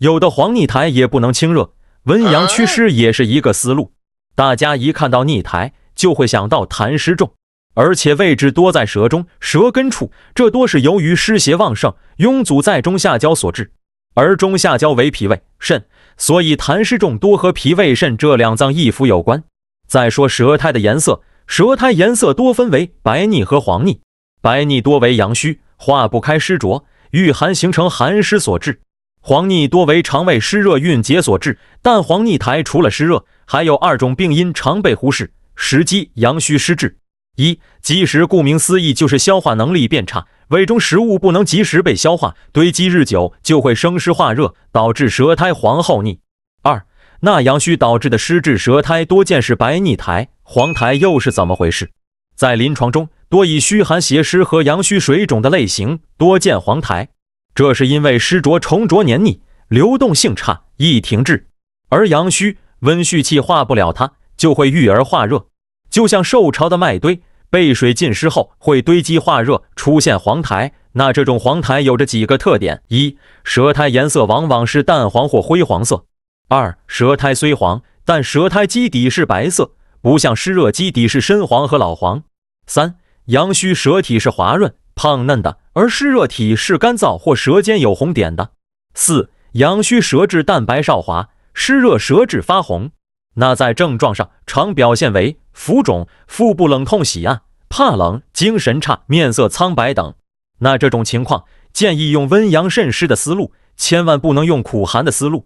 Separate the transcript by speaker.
Speaker 1: 有的黄腻苔也不能清热，温阳祛湿也是一个思路。大家一看到腻苔，就会想到痰湿重，而且位置多在舌中、舌根处，这多是由于湿邪旺盛、壅阻在中下焦所致。而中下焦为脾胃、肾，所以痰湿重多和脾胃肾这两脏一腑有关。再说舌苔的颜色，舌苔颜色多分为白腻和黄腻，白腻多为阳虚化不开湿浊，遇寒形成寒湿所致。黄腻多为肠胃湿热蕴结所致，但黄腻苔除了湿热，还有二种病因常被忽视：食积、阳虚湿滞。一、积食，顾名思义就是消化能力变差，胃中食物不能及时被消化，堆积日久就会生湿化热，导致舌苔黄厚腻。二、纳阳虚导致的湿滞舌苔多见是白腻苔，黄苔又是怎么回事？在临床中，多以虚寒邪湿和阳虚水肿的类型多见黄苔。这是因为湿浊、重浊黏腻，流动性差，易停滞；而阳虚温煦气化不了它，就会郁而化热。就像受潮的麦堆被水浸湿后，会堆积化热，出现黄苔。那这种黄苔有着几个特点：一、舌苔颜色往往是淡黄或灰黄色；二、舌苔虽黄，但舌苔基底是白色，不像湿热基底是深黄和老黄；三、阳虚舌体是滑润。胖嫩的，而湿热体是干燥或舌尖有红点的。四阳虚舌质蛋白少滑，湿热舌质发红，那在症状上常表现为浮肿、腹部冷痛、喜按、怕冷、精神差、面色苍白等。那这种情况建议用温阳渗湿的思路，千万不能用苦寒的思路。